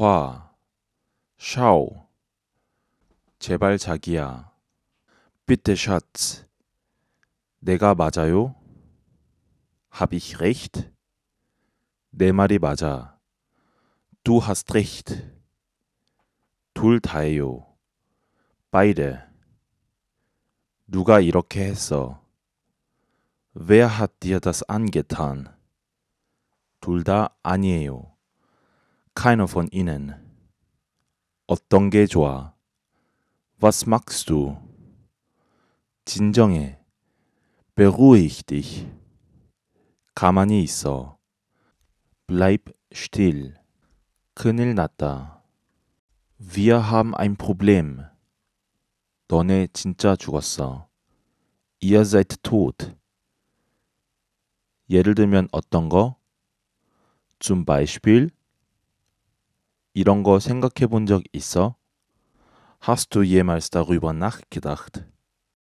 화, 샤오, 제발 자기야, bitte Schatz, 내가 맞아요? Hab ich recht? 내 말이 맞아. Du hast recht. 둘 다예요. beide. 누가 이렇게 했어? Wer hat dir das angetan? 둘 다 아니에요. Keiner von ihnen. 어떤 게 좋아? Was magst du? 진정해. Beruhig dich. 가만히 있어. Bleib still. 큰일 났다. Wir haben ein Problem. 너네 진짜 죽었어. Ihr seid tot. 예를 들면 어떤 거? Zum Beispiel 이런 거 생각해 본 적 있어? Hast du jemals darüber nachgedacht?